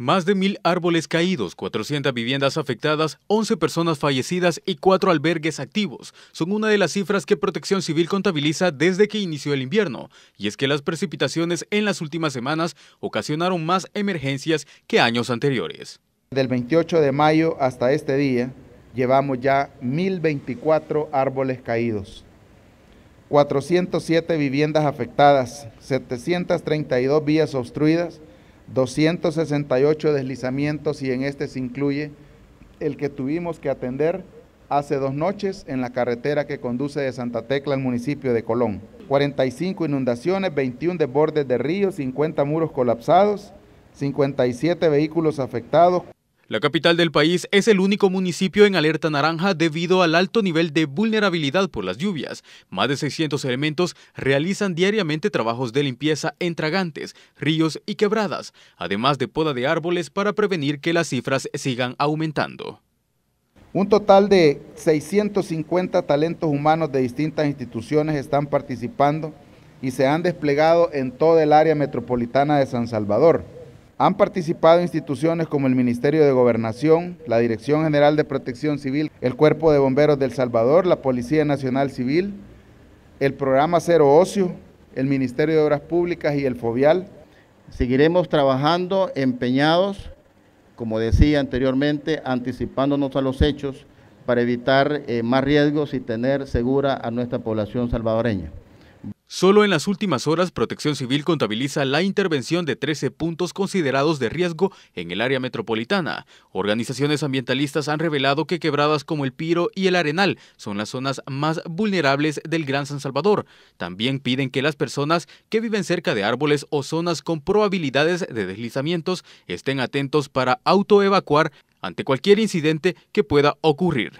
Más de mil árboles caídos, 400 viviendas afectadas, 11 personas fallecidas y cuatro albergues activos son una de las cifras que Protección Civil contabiliza desde que inició el invierno. Y es que las precipitaciones en las últimas semanas ocasionaron más emergencias que años anteriores. Del 28 de mayo hasta este día llevamos ya 1.024 árboles caídos, 407 viviendas afectadas, 732 vías obstruidas 268 deslizamientos y en este se incluye el que tuvimos que atender hace dos noches en la carretera que conduce de Santa Tecla al municipio de Colón. 45 inundaciones, 21 desbordes de ríos, 50 muros colapsados, 57 vehículos afectados. La capital del país es el único municipio en alerta naranja debido al alto nivel de vulnerabilidad por las lluvias. Más de 600 elementos realizan diariamente trabajos de limpieza en tragantes, ríos y quebradas, además de poda de árboles para prevenir que las cifras sigan aumentando. Un total de 650 talentos humanos de distintas instituciones están participando y se han desplegado en toda el área metropolitana de San Salvador han participado instituciones como el Ministerio de Gobernación, la Dirección General de Protección Civil, el Cuerpo de Bomberos del Salvador, la Policía Nacional Civil, el Programa Cero Ocio, el Ministerio de Obras Públicas y el FOVIAL. Seguiremos trabajando empeñados, como decía anteriormente, anticipándonos a los hechos para evitar eh, más riesgos y tener segura a nuestra población salvadoreña. Solo en las últimas horas, Protección Civil contabiliza la intervención de 13 puntos considerados de riesgo en el área metropolitana. Organizaciones ambientalistas han revelado que quebradas como el Piro y el Arenal son las zonas más vulnerables del Gran San Salvador. También piden que las personas que viven cerca de árboles o zonas con probabilidades de deslizamientos estén atentos para autoevacuar ante cualquier incidente que pueda ocurrir.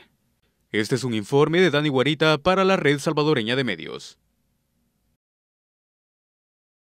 Este es un informe de Dani Guarita para la Red Salvadoreña de Medios.